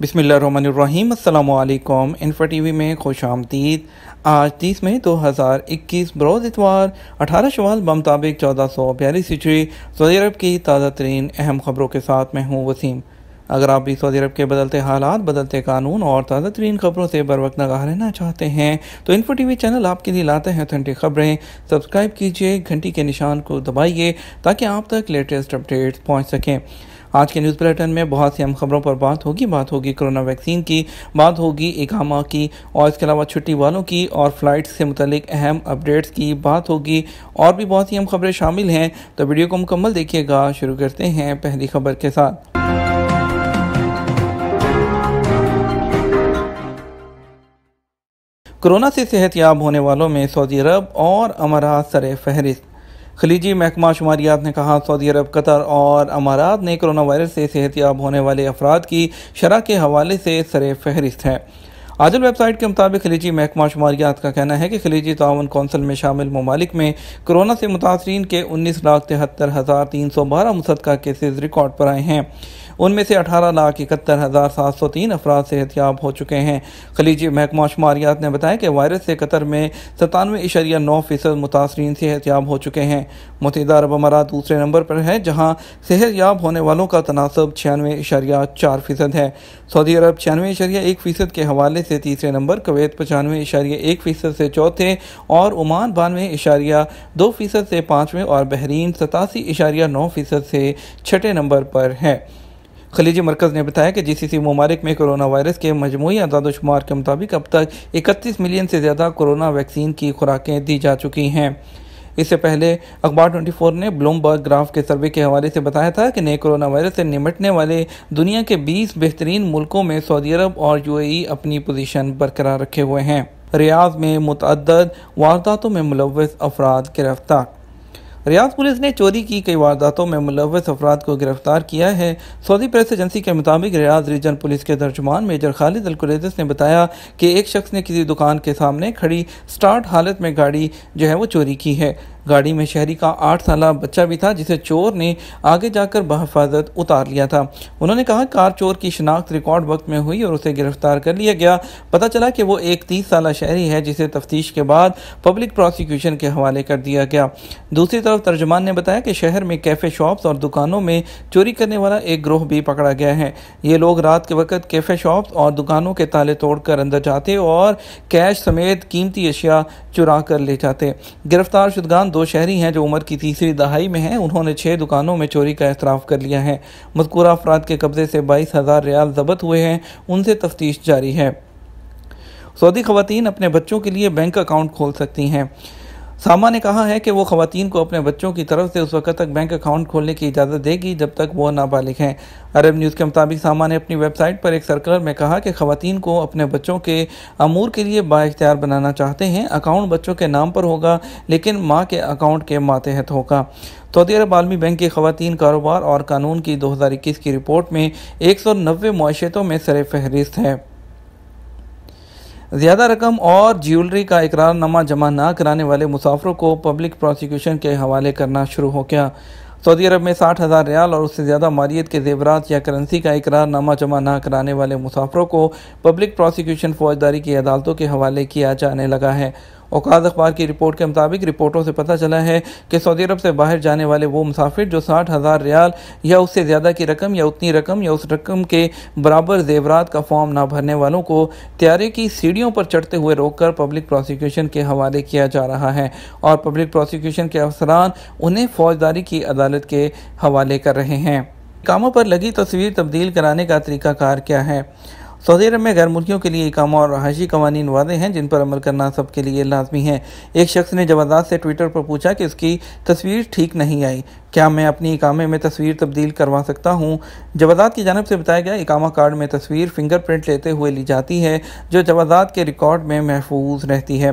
बिसमीम् अल्लाम इन्फा T V में खुश आमदीद आज तीस मई दो हज़ार इक्कीस बरोज़ इतवार अठारह शवाल बमताबिक चौदह सौ बयालीस ईस्वी सऊदी अरब की ताज़ा तरीन अहम खबरों के साथ मैं हूँ वसीम अगर आप भी सऊदी अरब के बदलते हालात बदलते कानून और ताज़ा तरीन खबरों से बर वक्त नगाह रहना चाहते हैं तो इन्फो टी वी चैनल आपके लिए लाते हैं ऑथेंटिक खबरें सब्सक्राइब कीजिए घंटी के निशान को दबाइए ताकि आप तक लेटेस्ट अपडेट्स पहुँच सकें आज के न्यूज़ बुलेटिन में बहुत सी अहम खबरों पर बात होगी बात होगी कोरोना वैक्सीन की बात होगी इकामा की और इसके अलावा छुट्टी वालों की और फ्लाइट से मुतलिक अहम अपडेट्स की बात होगी और भी बहुत सी अहम खबरें शामिल हैं तो वीडियो को मुकम्मल देखिएगा शुरू करते हैं पहली खबर के साथ कोरोना से सेहतियाब होने वालों में सऊदी अरब और अमारात सर फहरिस्त खलीजी महकमा शुमारियात ने कहा सऊदी अरब कतर और अमारात ने कोरोना वायरस से सेहतियाब होने वाले अफराद की शरह के हवाले से सर फहरिस्त है आजल वेबसाइट के मुताबिक खलीजी महकमा शुमारियात का कहना है कि खलीजी ताउन कौंसिल में शामिल ममालिक में कोरोना से मुतासरी के उन्नीस लाख तिहत्तर हज़ार तीन सौ बारह मुसदा केसेज रिकॉर्ड पर आए हैं उनमें से अठारह लाख इकहत्तर हज़ार सात सौ तीन अफराद सेहतियाब हो चुके हैं खलीजी महकमा शुमारियात ने बताया कि वायरस से कतर में सतानवे इशरिया नौ फ़ीसद मुतासरीन सेहतियाब हो चुके हैं मुतहदा अरब अमारात दूसरे नंबर पर है जहाँ सेहतियाब होने वालों का तनासब छियानवे इशरिया चार फ़ीसद है सऊदी अरब छियानवे इशरिया एक फ़ीसद के हवाले से तीसरे नंबर कवैत पचानवे इशारिया एक फ़ीसद से चौथे और ओमान बानवे इशारिया दो फ़ीसद से पाँचवें और बहरीन सतासी इशारिया नौ फ़ीसद से छठे नंबर पर है खलीजी मरकज़ ने बताया कि जीसीसी ममालिक में कोरोना वायरस के मजमू आदादोशुमार के मुताबिक अब तक इकतीस मिलियन से ज़्यादा कोरोना वैक्सीन की खुराकें दी जा चुकी हैं इससे पहले अखबार 24 ने ब्लूमबर्ग ग्राफ के सर्वे के हवाले से बताया था कि नए कोरोना वायरस से निमटने वाले दुनिया के 20 बेहतरीन मुल्कों में सऊदी अरब और यूएई अपनी पोजीशन बरकरार रखे हुए हैं रियाज में मुतद वारदातों में मुलव अफराद गिरफ्तार रियाज पुलिस ने चोरी की कई वारदातों में मुलवस अफराद को गिरफ्तार किया है सऊदी प्रेस एजेंसी के मुताबिक रियाज रीजन पुलिस के तर्जुमान मेजर खालिद अलकुरेजस ने बताया कि एक शख्स ने किसी दुकान के सामने खड़ी स्टार्ट हालत में गाड़ी जो है वो चोरी की है गाड़ी में शहरी का आठ साल बच्चा भी था जिसे चोर ने आगे जाकर बहफाजत उतार लिया था उन्होंने कहा कार चोर की शनाख्त रिकॉर्ड वक्त में हुई और उसे गिरफ्तार कर लिया गया पता चला कि वो एक तीस साल शहरी है जिसे तफ्तीश के बाद पब्लिक प्रोसिक्यूशन के हवाले कर दिया गया दूसरी तरफ तर्जमान ने बताया कि शहर में कैफ़े शॉप्स और दुकानों में चोरी करने वाला एक ग्रोह भी पकड़ा गया है ये लोग रात के वक्त कैफ़े शॉप्स और दुकानों के ताले तोड़कर अंदर जाते और कैश समेत कीमती अशिया चुरा कर ले जाते गिरफ्तार शुदगान दो शहरी हैं जो उम्र की तीसरी दहाई में हैं उन्होंने छः दुकानों में चोरी का एतराफ़ कर लिया है मजकूरा अफराद के कब्ज़े से बाईस हज़ार रियाल जब्त हुए हैं उनसे तफ्तीश जारी है सऊदी खवतान अपने बच्चों के लिए बैंक अकाउंट खोल सकती हैं सामा ने कहा है कि वो खातन को अपने बच्चों की तरफ से उस वक्त तक बैंक अकाउंट खोलने की इजाज़त देगी जब तक वो नाबालिग हैं अरब न्यूज़ के मुताबिक सामा ने अपनी वेबसाइट पर एक सर्कलर में कहा कि खातन को अपने बच्चों के अमूर के लिए बाख्तियार बनाना चाहते हैं अकाउंट बच्चों के नाम पर होगा लेकिन माँ के अकाउंट के मातहत होगा सऊदी अरब आलमी बैंक की खातन कारोबार और कानून की दो हज़ार इक्कीस की रिपोर्ट में एक सौ नब्बे माशतों में सर फहरिस्त है ज़्यादा रकम और ज्वेलरी का इकरारनामा जमा ना कराने वाले मुसाफरों को पब्लिक प्रोसिक्यूशन के हवाले करना शुरू हो गया सऊदी अरब में साठ हज़ार रियाल और उससे ज़्यादा मालियत के जेवरात या करेंसी का इकरारनामा जमा ना कराने वाले मुसाफरों को पब्लिक प्रोसिक्यूशन फौजदारी की अदालतों के हवाले किया जाने लगा है औकात अखबार की रिपोर्ट के मुताबिक रिपोर्टों से पता चला है कि सऊदी अरब से बाहर जाने वाले वो मुसाफिर जो साठ हज़ार रियाल या उससे ज़्यादा की रकम या उतनी रकम या उस रकम के बराबर जेवरात का फॉर्म ना भरने वालों को त्यारे की सीढ़ियों पर चढ़ते हुए रोककर पब्लिक प्रोसिक्यूशन के हवाले किया जा रहा है और पब्लिक प्रोसिक्यूशन के अफसरान उन्हें फौजदारी की अदालत के हवाले कर रहे हैं कामों पर लगी तस्वीर तब्दील कराने का तरीकाकार क्या है सऊदी अरब में गैर मुल्कियों के लिए इकामा और रहायशी कवानीन वादे हैं जिन पर अमल करना सबके लिए लाजमी है एक शख्स ने जवादात से ट्विटर पर पूछा कि उसकी तस्वीर ठीक नहीं आई क्या मैं अपनी इकामे में तस्वीर तब्दील करवा सकता हूँ जवाजात की जानब से बताया गया इकामा कार्ड में तस्वीर फिंगरप्रिंट लेते हुए ली जाती है जो जवाजात के रिकॉर्ड में महफूज रहती है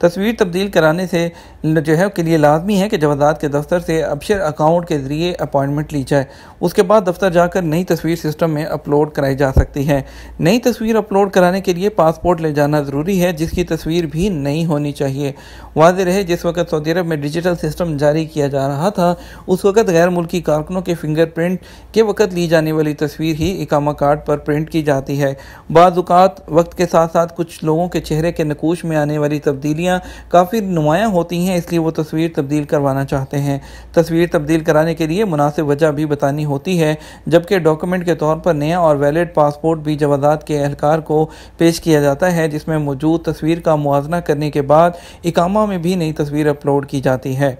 तस्वीर तब्दील कराने से जो है के लिए लाजमी है कि जवाजात के दफ्तर से अबशर अकाउंट के ज़रिए अपॉइंटमेंट ली जाए उसके बाद दफ्तर जाकर नई तस्वीर सिस्टम में अपलोड कराई जा सकती है नई तस्वीर अपलोड कराने के लिए पासपोर्ट ले जाना ज़रूरी है जिसकी तस्वीर भी नई होनी चाहिए वाज रहे जिस वक्त सऊदी अरब में डिजिटल सिस्टम जारी किया जा रहा था उस उस वक़्त गैर मुल्की कारकुनों के फिंगरप्रिंट के वक़्त ली जाने वाली तस्वीर ही इकामा कार्ड पर प्रिंट की जाती है बाज़ात वक्त के साथ साथ कुछ लोगों के चेहरे के नकूश में आने वाली तब्दीलियाँ काफ़ी नुमायाँ होती हैं इसलिए वो तस्वीर तब्दील करवाना चाहते हैं तस्वीर तब्दील कराने के लिए मुनासिब वजह भी बतानी होती है जबकि डॉक्यूमेंट के तौर पर नया और वैलिड पासपोर्ट भी जवादात के एहलकार को पेश किया जाता है जिसमें मौजूद तस्वीर का मुआजना करने के बाद इकामा में भी नई तस्वीर अपलोड की जाती है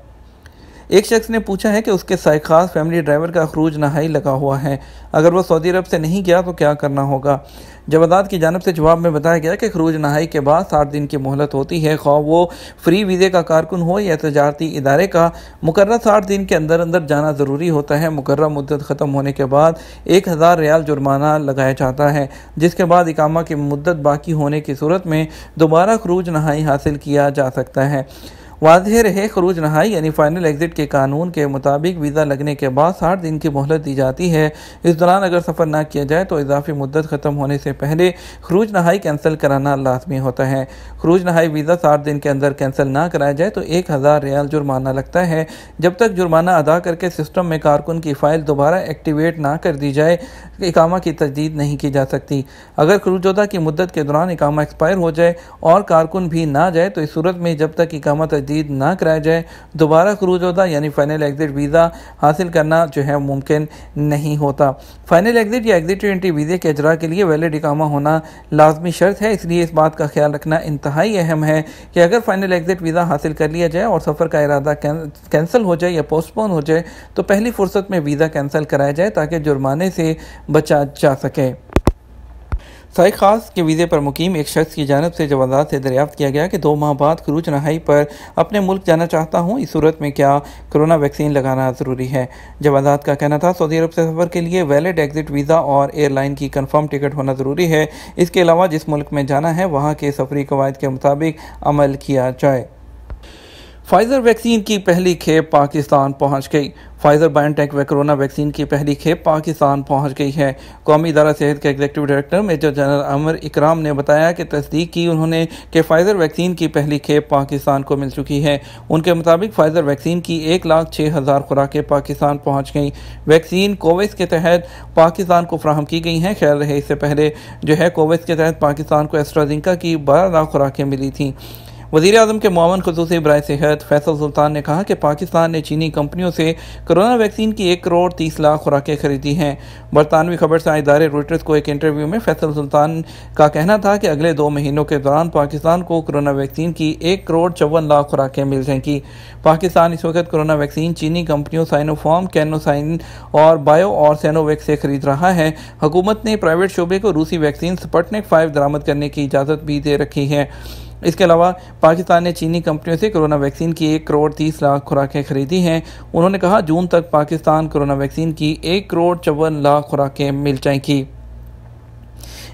एक शख्स ने पूछा है कि उसके खास फैमिली ड्राइवर का खरूज नहाई लगा हुआ है अगर वो सऊदी अरब से नहीं गया तो क्या करना होगा जवादात की जानब से जवाब में बताया गया कि खरूज नहाई के बाद साठ दिन की मोहलत होती है खौ वो फ्री वीज़े का कारकुन हो या तजारती इदारे का मुकर साठ दिन के अंदर अंदर जाना ज़रूरी होता है मुकर मदत ख़त्म होने के बाद एक हज़ार रियाल जुर्माना लगाया जाता है जिसके बाद इकामा की मदत बाकी होने की सूरत में दोबारा खरूज नहाई हासिल किया जा सकता है वाजह रहे खरूज नहाई यानी फाइनल एग्जिट के कानून के मुताबिक वीज़ा लगने के बाद साठ दिन की मोहलत दी जाती है इस दौरान अगर सफ़र ना किया जाए तो इजाफी मुद्दत ख़त्म होने से पहले खरूज नहाई कैंसिल कराना लाजमी होता है खरूज नहाई वीज़ा साठ दिन के अंदर कैंसिल ना कराया जाए तो एक हज़ार रियाल जुर्माना लगता है जब तक जुर्माना अदा करके सिस्टम में कारकुन की फ़ाइल दोबारा एक्टिवेट ना कर दी जाए इकामा की तजदीद नहीं की जा सकती अगर खरूजोदा की मुद्दत के दौरान इकामा एक्सपायर हो जाए और कारकुन भी ना जाए तो इस सूरत में जब तक इकामा तजदीद तजदीद ना कराया जाए दोबारा क्रूज होता यानी फ़ाइनल एग्ज़िट वीज़ा हासिल करना जो है मुमकिन नहीं होता फ़ाइनल एग्ज़िट या एग्ज़िट टू एंट्री वीज़े के अजरा के लिए वैलिड इकामा होना लाजमी शर्त है इसलिए इस बात का ख्याल रखना इंतहाई अहम है कि अगर फ़ाइनल एग्ज़िट वीज़ा हासिल कर लिया जाए और सफ़र का इरादा कैंसिल हो जाए या पोस्टपोन हो जाए तो पहली फुर्सत में वीज़ा कैंसिल कराया जाए ताकि जुर्माने से बचा जा सके साई खास के वीज़े पर मुकीम एक शख्स की जानब से जवाब से दरियाफ्त किया गया कि दो माह बाद क्रूज नहाई पर अपने मुल्क जाना चाहता हूँ इस सूरत में क्या कोरोना वैक्सीन लगाना ज़रूरी है जवाब का कहना था सऊदी अरब से सफ़र के लिए वैलिड एग्ज़िट वीज़ा और एयरलाइन की कन्फर्म टिकट होना ज़रूरी है इसके अलावा जिस मुल्क में जाना है वहाँ के सफरी कवायद के मुताबिक अमल किया जाए फाइजर वैक्सीन की पहली खेप पाकिस्तान पहुंच गई फाइजर बायोटेक व कोरोना वैक्सीन की पहली खेप पाकिस्तान पहुंच गई है कौमी इदारा सेहत के executive director major general Amer Ikram ने बताया कि तस्दीक की उन्होंने कि फाइजर वैक्सीन की पहली खेप पाकिस्तान को मिल चुकी है उनके मुताबिक फाइजर वैक्सीन की एक लाख छः हज़ार खुराकें पाकिस्तान पहुँच गई वैक्सीन कोवैस के तहत पाकिस्तान को फ्राहम की गई हैं ख्याल रहे इससे पहले जो है कोवैस के तहत पाकिस्तान को एस्ट्राजिंका की बारह लाख खुराकें मिली थी वजीर अजम के मामन खसूस ब्राय सेहत फैसल सुल्तान ने कहा कि पाकिस्तान ने चीनी कंपनियों से कोरोना वैक्सीन की एक करोड़ तीस लाख खुराकें खरीदी हैं बरतानवी खबर से इदारे रोटर्स को एक इंटरव्यू में फैसल सुल्तान का कहना था कि अगले दो महीनों के दौरान पाकिस्तान को कोरोना वैक्सीन की एक करोड़ चौवन लाख खुराकें मिल जाएंगी पाकिस्तान इस वक्त कोरोना वैक्सीन चीनी कंपनियों साइनोफॉर्म कैनोसाइन और बायो और सैनोवैक्स से खरीद रहा है हुकूमत ने प्राइवेट शोबे को रूसी वैक्सीन स्पटनिक फाइव दरामद करने की इजाज़त भी दे रखी है इसके अलावा पाकिस्तान ने चीनी कंपनियों से कोरोना वैक्सीन की एक करोड़ तीस लाख खुराकें खरीदी हैं उन्होंने कहा जून तक पाकिस्तान कोरोना वैक्सीन की एक करोड़ चौवन लाख खुराकें मिल जाएंगी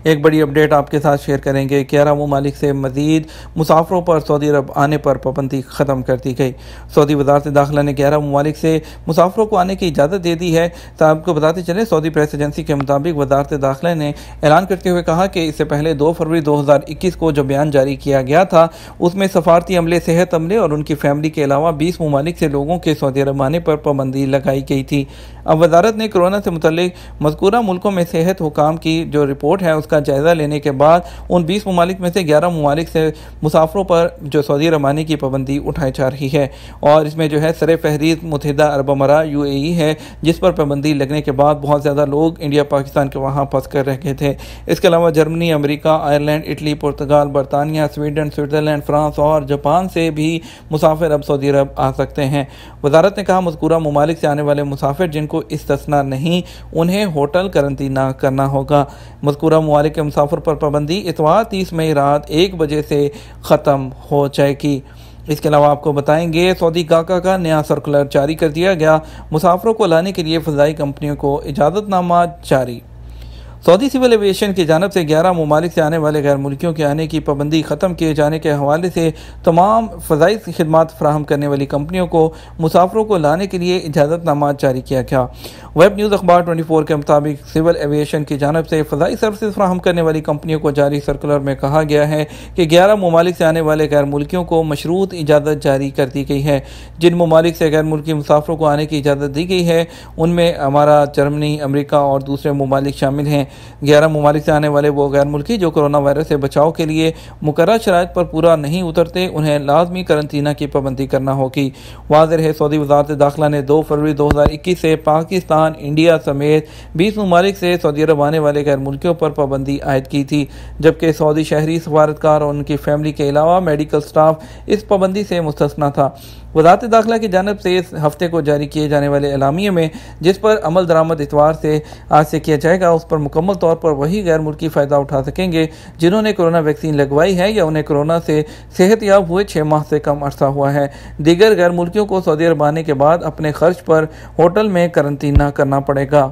एक बड़ी अपडेट आपके साथ शेयर करेंगे ग्यारह ममालिक से मजीद मुसाफरों पर सऊदी अरब आने पर पाबंदी ख़त्म कर दी गई सऊदी वजारत दाखिला ने ग्यारह ममालिक से मुसाफरों को आने की इजाज़त दे दी है तो आपको बताते चले सऊदी प्रेस एजेंसी के मुताबिक वजारत दाखिला ने ऐलान करते हुए कहा कि इससे पहले दो फरवरी दो हज़ार इक्कीस को जो बयान जारी किया गया था उसमें सफारती अमले सेहत अमले और उनकी फैमिली के अलावा बीस ममालिक से लोगों के सऊदी अरब आने पर पाबंदी लगाई गई थी अब वजारत ने कोरोना से मुतल मजकूरा मुल्कों में सेहत हुकाम की जो रिपोर्ट है उसका का जायज़ा लेने के बाद उन बीस ममालिक में से ग्यारह ममालिक से मुसाफरों पर जो सऊदी रवानी की पाबंदी उठाई जा रही है और इसमें जो है सर फहरीत मुतहदा अरब अमरा यू है जिस पर पाबंदी लगने के बाद बहुत ज़्यादा लोग इंडिया पाकिस्तान के वहाँ फंस कर रह गए थे इसके अलावा जर्मनी अमरीका आयरलैंड इटली पुर्तगाल बरतानिया स्वीडन स्विट्ज़रलैंड फ्रांस और जापान से भी मुसाफिर अब सऊदी अरब आ सकते हैं वजारत ने कहा मजकूरा ममालिक से आने वाले मुसाफिर जिनको तस्ना नहीं उन्हें होटल ना करना होगा मजकूरा गाड़ी के मुसाफिर पर पाबंदी इतवार तीस मई रात एक बजे से ख़त्म हो जाएगी इसके अलावा आपको बताएंगे सऊदी गाका का नया सर्कुलर जारी कर दिया गया मुसाफरों को लाने के लिए फ़जाई कंपनियों को इजाज़तनामा जारी सऊदी सिविल एविएशन की जानब से ग्यारह ममालिक से आने वाले गैर मुल्कियों के आने की पाबंदी ख़त्म किए जाने के हवाले से तमाम फ़जाई खदमात फ्राहम करने वाली कंपनियों को मुसाफरों को लाने के लिए इजाज़तनामा जारी किया गया वेब न्यूज़ अखबार ट्वेंटी फोर के मुताबिक सिविल एविएशन की जानब से फ़जाई सर्विस फ्राहम करने वाली कंपनियों को जारी सर्कुलर में कहा गया है कि ग्यारह ममालिक से आने वाले गैर मुल्कियों को मशरूत इजाज़त जारी कर दी गई है जिन ममालिक से गैर मुल्की मुसाफरों को आने की इजाज़त दी गई है उनमें हमारा जर्मनी अमरीका और दूसरे ममालिक शामिल हैं ग्यारह ममालिक से आने वाले वो गैर मुल्की जो कोरोना वायरस से बचाव के लिए मुकर शरात पर पूरा नहीं उतरते उन्हें लाजमी करंतना की पाबंदी करना होगी वाजर है सऊदी वजारत दाखिला ने दो फरवरी दो हज़ार इक्कीस से पाकिस्तान इंडिया समेत बीस ममालिक से सऊदी अरब आने वाले गैर मुल्कियों पर पाबंदी आयद की थी जबकि सऊदी शहरी सफारतकार और उनकी फैमिली के अलावा मेडिकल स्टाफ इस पाबंदी से मुस्तना था वजारत दाखिला की जानब से इस हफ्ते को जारी किए जाने वाले अलामिये में जिस पर अमल दरामद इतवार से आज से किया जाएगा उस पर मुकम्मल मुकम्मल तौर पर वही गैर मुल्की फ़ायदा उठा सकेंगे जिन्होंने कोरोना वैक्सीन लगवाई है या उन्हें कोरोना से सेहत याब हुए छः माह से कम अरसा हुआ है दीगर गैर मुल्कियों को सऊदी अरब आने के बाद अपने खर्च पर होटल में करंतना करना पड़ेगा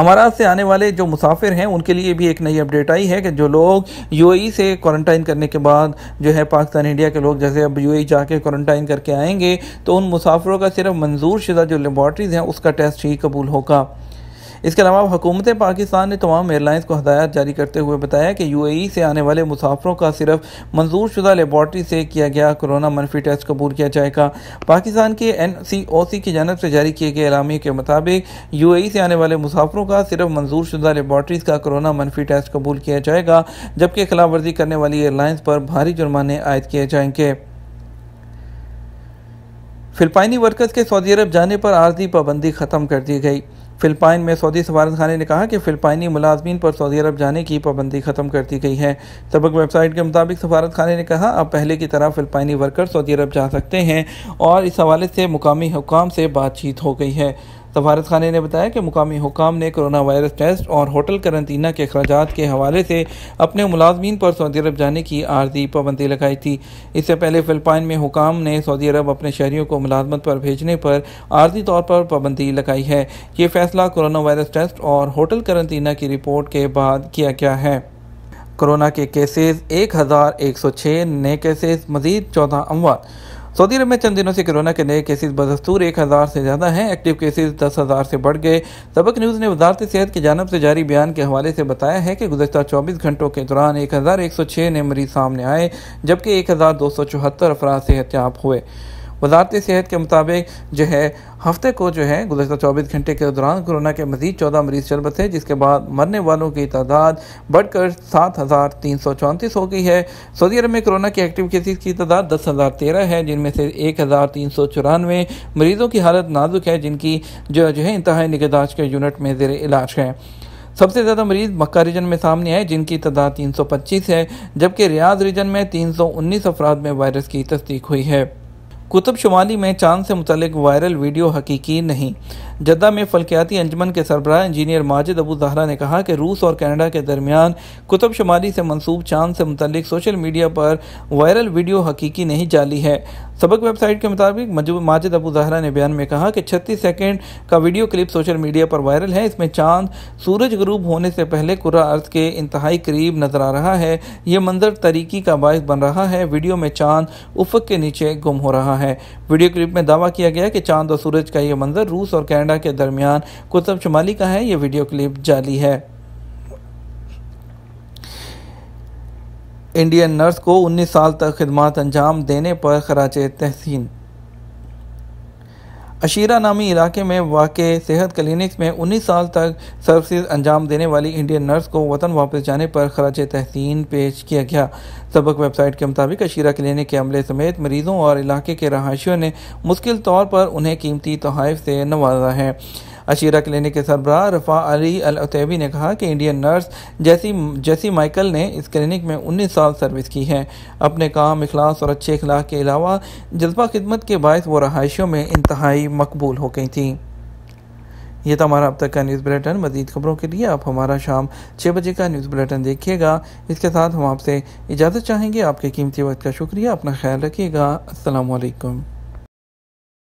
अमारात से आने वाले जो मुसाफिर हैं उनके लिए भी एक नई अपडेट आई है कि जो लोग यूएई से क्वारंटाइन करने के बाद जो है पाकिस्तान इंडिया के लोग जैसे अब यूएई जाके क्वारंटाइन करके आएंगे तो उन मुसाफिरों का सिर्फ मंजूर शुदा जो लेबॉर्ट्रीज़ हैं उसका टेस्ट ही कबूल होगा इसके अलावा हुकूमत पाकिस्तान ने तमाम एयरलाइंस को हदायत जारी करते हुए बताया कि यू ए से आने वाले मुसाफरों का सिर्फ मंजूर शुदा लेबॉर्ट्री से किया गया कोरोना मनफी टेस्ट कबूल किया जाएगा पाकिस्तान के एन सी ओ सी की जानब से जारी किए गए एलामी के मुताबिक यू ए से आने वाले मुसाफरों का सिर्फ मंजूर शुदा लेबॉर्ट्रीज का कोरोना मनफी टेस्ट कबूल किया जाएगा जबकि खिलाफ वर्जी करने वाली एयरलाइंस पर भारी जुर्माने आयद किए जाएंगे फिलिपाइनी वर्कर्स के सऊदी अरब जाने पर आर्जी पाबंदी ख़त्म कर दी गई फ़िलपाइन में सऊदी सफारतखाने ने कहा कि फ़िलपाइनी मुलाजमीन पर सऊदी अरब जाने की पाबंदी ख़त्म कर दी गई है तबक वेबसाइट के मुताबिक सफारत खाने ने कहा अब पहले की तरह फ़िलपाइनी वर्कर सऊदी अरब जा सकते हैं और इस हवाले से मुकामी हुकाम से बातचीत हो गई है सफारत तो खाना ने बताया कि मुकामी हुकाम ने कोरोना वायरस टेस्ट और होटल करंतना के अखराज के हवाले से अपने मुलाजमीन पर सऊदी अरब जाने की आर्जी पाबंदी लगाई थी इससे पहले फिलपाइन में हुकाम ने सऊदी अरब अपने शहरीों को मुलाजमत पर भेजने पर आर्जी तौर पर पाबंदी लगाई है ये फैसला कोरोना वायरस टेस्ट और होटल करंतना की रिपोर्ट के बाद किया गया है कोरोना के केसेस 1106 नए केसेस मजीद चौदह अमवात सऊदी अरब में चंद दिनों से कोरोना के नए केसेज बदस्तूर एक हज़ार से ज़्यादा हैं एक्टिव केसेज दस हज़ार से बढ़ गए सबक न्यूज़ ने वजारत सेहत की जानब से जारी बयान के हवाले से बताया है कि गुजशत चौबीस घंटों के दौरान एक हज़ार एक सौ छः नए मरीज सामने आए जबकि एक हज़ार दो सौ चौहत्तर अफराद सेहतियाब हुए वजारत सेहत के मुताबिक जो है हफ्ते को जो है गुजशत चौबीस घंटे के दौरान कोरोना के मजीद चौदह मरीज चल है जिसके बाद मरने वालों की तादाद बढ़कर सात हज़ार तीन सौ चौंतीस हो गई है सऊदी अरब में कोरोना के एक्टिव केसेज की तादाद दस हज़ार तेरह है जिनमें से एक हज़ार तीन सौ चौरानवे मरीज़ों की हालत नाजुक है जिनकी जो जो है इंतहाई निगहदाश के यूनिट में जेर इलाज है सबसे ज़्यादा मरीज मक्का रीजन में सामने आए जिनकी तादाद तीन सौ पच्चीस है जबकि रियाज रीजन में तीन सौ उन्नीस अफराद में वायरस की तस्दीक हुई है कुतुब शुमाली में चांद से मुतलिक वायरल वीडियो हकीकी नहीं जद्दा में फलकियाती अंजमन के सरबराह इंजीनियर माजिद अबू जहरा ने कहा कि रूस और कनाडा के दरमियान कुतब शुमारी से मनसूब चांद से मुतलिक सोशल मीडिया पर वायरल वीडियो हकीकी नहीं जाली है सबक वेबसाइट के मुताबिक माजिद अबू जहरा ने बयान में कहा कि छत्तीस सेकेंड का वीडियो क्लिप सोशल मीडिया पर वायरल है इसमें चांद सूरज ग्रूब होने से पहले कुरा अर्थ के इंतहाई करीब नजर आ रहा है यह मंजर तरीकी का बायस बन रहा है वीडियो में चांद उफक के नीचे गुम हो रहा है वीडियो क्लिप में दावा किया गया कि चांद और सूरज का यह मंजर रूस और कैनेडा यूगांडा के दरमियान कुतुब शुमाली का है ये वीडियो क्लिप जाली है इंडियन नर्स को 19 साल तक खदमात अंजाम देने पर खराज तहसीन अशीरा नामी इलाके में वाक़ सेहत क्लिनिक्स में 19 साल तक सर्विस अंजाम देने वाली इंडियन नर्स को वतन वापस जाने पर खराज तहसीन पेश किया गया सबक वेबसाइट के मुताबिक अशीरा क्लिनिक के अमले समेत मरीजों और इलाके के रहायशियों ने मुश्किल तौर पर उन्हें कीमती तहफ से नवाजा है अशीरा क्लिनिक के सरबराह रफा अली अलतेबी ने कहा कि इंडियन नर्स जैसी जैसी माइकल ने इस क्लिनिक में 19 साल सर्विस की है अपने काम अखलास और अच्छे अखलाक के अलावा जज्बा खिदमत के बायस वो रहायशों में इंतहाई मकबूल हो गई थी ये था हमारा अब तक का न्यूज़ बुलेटिन मजीद खबरों के लिए आप हमारा शाम छः बजे का न्यूज़ बुलेटिन देखिएगा इसके साथ हम आपसे इजाज़त चाहेंगे आपके कीमती वक्त का शुक्रिया अपना ख्याल रखिएगा असलकम